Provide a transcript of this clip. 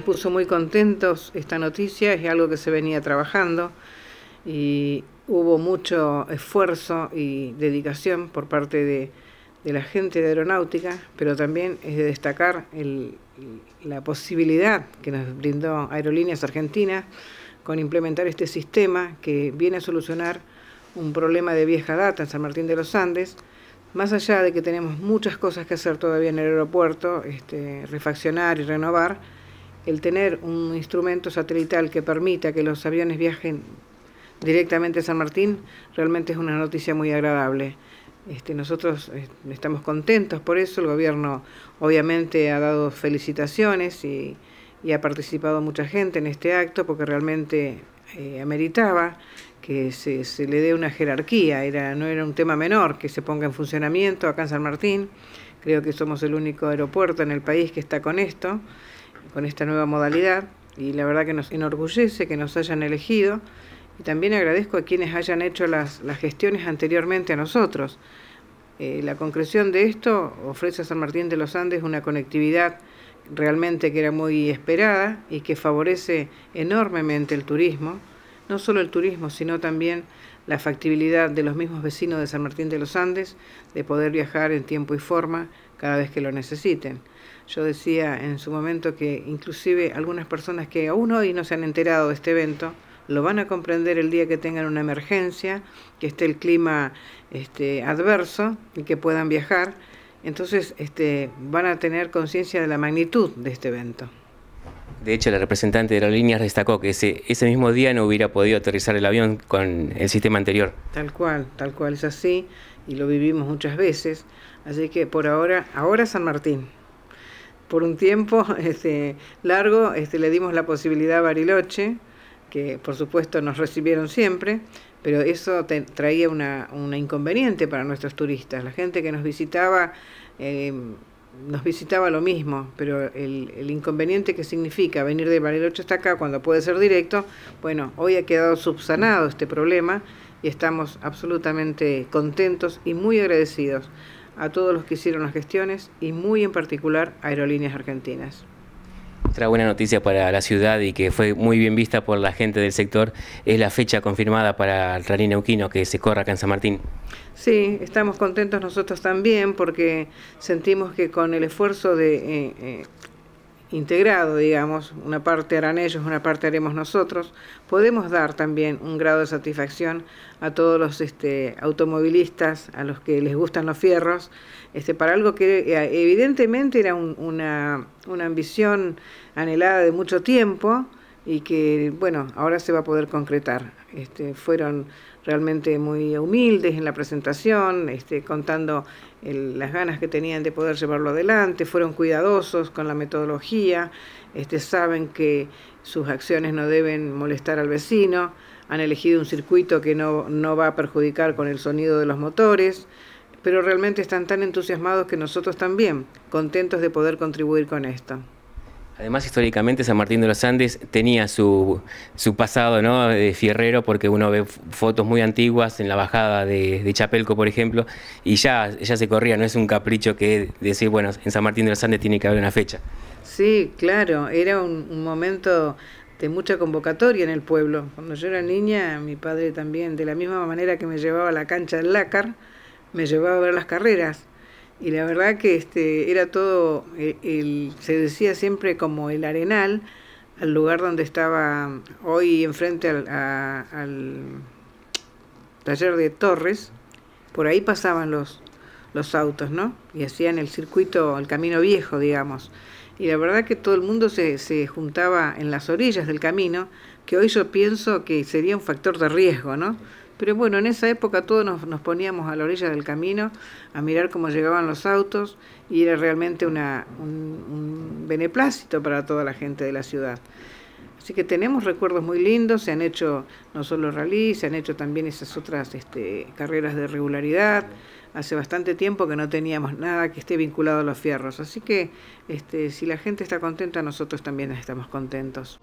puso muy contentos esta noticia, es algo que se venía trabajando y hubo mucho esfuerzo y dedicación por parte de, la gente de aeronáutica, pero también es de destacar la posibilidad que nos brindó Aerolíneas Argentinas con implementar este sistema que viene a solucionar un problema de vieja data en San Martín de los Andes, más allá de que tenemos muchas cosas que hacer todavía en el aeropuerto, este, refaccionar y renovar, el tener un instrumento satelital que permita que los aviones viajen directamente a San Martín, realmente es una noticia muy agradable. Este, nosotros eh, estamos contentos por eso, el gobierno obviamente ha dado felicitaciones y, ha participado mucha gente en este acto porque realmente eh, ameritaba que se, le dé una jerarquía, era, no era un tema menor que se ponga en funcionamiento acá en San Martín, creo que somos el único aeropuerto en el país que está con esto con esta nueva modalidad y la verdad que nos enorgullece que nos hayan elegido y también agradezco a quienes hayan hecho las, las gestiones anteriormente a nosotros. Eh, la concreción de esto ofrece a San Martín de los Andes una conectividad realmente que era muy esperada y que favorece enormemente el turismo, no solo el turismo, sino también la factibilidad de los mismos vecinos de San Martín de los Andes de poder viajar en tiempo y forma cada vez que lo necesiten. Yo decía en su momento que inclusive algunas personas que aún hoy no se han enterado de este evento, lo van a comprender el día que tengan una emergencia, que esté el clima este, adverso y que puedan viajar. Entonces este, van a tener conciencia de la magnitud de este evento. De hecho, la representante de aerolíneas destacó que ese, ese mismo día no hubiera podido aterrizar el avión con el sistema anterior. Tal cual, tal cual es así y lo vivimos muchas veces. Así que por ahora, ahora San Martín. Por un tiempo este, largo este, le dimos la posibilidad a Bariloche, que por supuesto nos recibieron siempre, pero eso traía una, inconveniente para nuestros turistas. La gente que nos visitaba... Eh, nos visitaba lo mismo, pero el, el, inconveniente que significa venir de Bariloche hasta acá cuando puede ser directo, bueno, hoy ha quedado subsanado este problema y estamos absolutamente contentos y muy agradecidos a todos los que hicieron las gestiones y muy en particular a Aerolíneas Argentinas buena noticia para la ciudad y que fue muy bien vista por la gente del sector es la fecha confirmada para el Rally Neuquino que se corra acá en San Martín. Sí, estamos contentos nosotros también porque sentimos que con el esfuerzo de eh, eh, integrado, digamos, una parte harán ellos, una parte haremos nosotros, podemos dar también un grado de satisfacción a todos los este, automovilistas, a los que les gustan los fierros, este, para algo que eh, evidentemente era una, una ambición anhelada de mucho tiempo, y que, bueno, ahora se va a poder concretar. Este, fueron realmente muy humildes en la presentación, este, contando las ganas que tenían de poder llevarlo adelante, fueron cuidadosos con la metodología, este, saben que sus acciones no deben molestar al vecino, han elegido un circuito que no, no va a perjudicar con el sonido de los motores, pero realmente están tan entusiasmados que nosotros también, contentos de poder contribuir con esto. Además, históricamente San Martín de los Andes tenía su, su pasado ¿no? de fierrero, porque uno ve fotos muy antiguas en la bajada de, Chapelco, por ejemplo, y ya, ya se corría, no es un capricho que decir, bueno, en San Martín de los Andes tiene que haber una fecha. Sí, claro, era un, un momento de mucha convocatoria en el pueblo. Cuando yo era niña, mi padre también, de la misma manera que me llevaba a la cancha del Lácar, me llevaba a ver las carreras y la verdad que este era todo eh, el, se decía siempre como el arenal al lugar donde estaba hoy enfrente al, al taller de Torres por ahí pasaban los los autos no y hacían el circuito el camino viejo digamos y la verdad que todo el mundo se, se juntaba en las orillas del camino que hoy yo pienso que sería un factor de riesgo no pero bueno, en esa época todos nos, poníamos a la orilla del camino a mirar cómo llegaban los autos y era realmente una, un, beneplácito para toda la gente de la ciudad. Así que tenemos recuerdos muy lindos, se han hecho no solo rally, se han hecho también esas otras este, carreras de regularidad. Hace bastante tiempo que no teníamos nada que esté vinculado a los fierros. Así que este, si la gente está contenta, nosotros también estamos contentos.